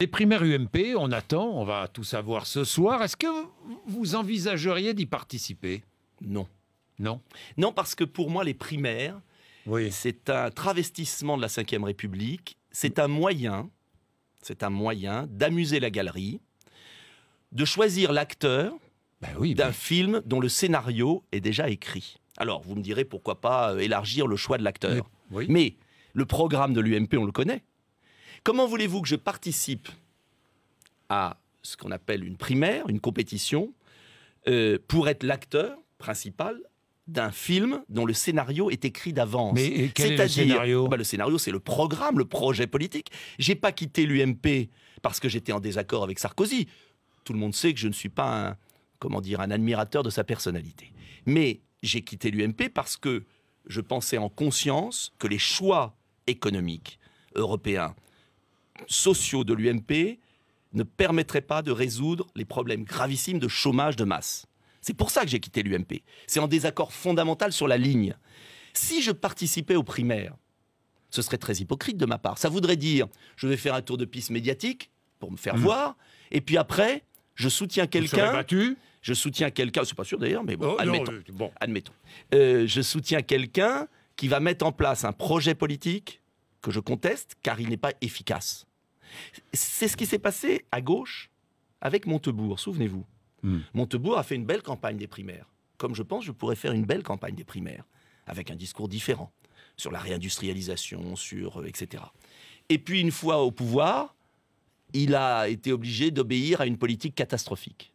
Les primaires UMP, on attend, on va tout savoir ce soir. Est-ce que vous envisageriez d'y participer Non. Non Non, parce que pour moi, les primaires, c'est un travestissement de la Ve République, c'est un moyen, c'est un moyen d'amuser la galerie, de choisir l'acteur bah d'un film dont le scénario est déjà écrit. Alors, vous me direz pourquoi pas euh, élargir le choix de l'acteur. Mais le programme de l'UMP, on le connaît. Comment voulez-vous que je participe à ce qu'on appelle une primaire, une compétition, euh, pour être l'acteur principal d'un film dont le scénario est écrit d'avance. Mais euh, quel est, le scénario bah, Le scénario, c'est le programme, le projet politique. Je n'ai pas quitté l'UMP parce que j'étais en désaccord avec Sarkozy. Tout le monde sait que je ne suis pas comment dire, un admirateur de sa personnalité. Mais j'ai quitté l'UMP parce que je pensais en conscience que les choix économiques européens sociaux de l'UMP ne permettraient pas de résoudre les problèmes gravissimes de chômage de masse. C'est pour ça que j'ai quitté l'UMP. C'est en désaccord fondamental sur la ligne. Si je participais aux primaires, ce serait très hypocrite de ma part. Ça voudrait dire, je vais faire un tour de piste médiatique pour me faire mmh. voir, et puis après, je soutiens quelqu'un. Je soutiens quelqu'un, c'est pas sûr d'ailleurs, mais bon, oh, admettons. Euh, admettons. Euh, je soutiens quelqu'un qui va mettre en place un projet politique que je conteste car il n'est pas efficace. C'est ce qui s'est passé à gauche avec Montebourg, souvenez-vous. Hmm. Montebourg a fait une belle campagne des primaires. Comme je pense, je pourrais faire une belle campagne des primaires, avec un discours différent, sur la réindustrialisation, sur euh, etc. Et puis, une fois au pouvoir, il a été obligé d'obéir à une politique catastrophique.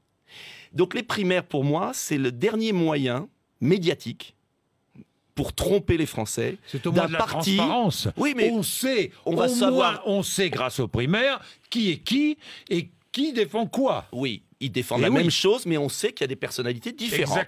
Donc les primaires, pour moi, c'est le dernier moyen médiatique pour tromper les Français. C'est au moins de la Oui, mais on sait, on va savoir. on sait grâce aux primaires qui est qui et qui défend quoi. Oui, ils défendent eh la même chose, mais on sait qu'il y a des personnalités différentes.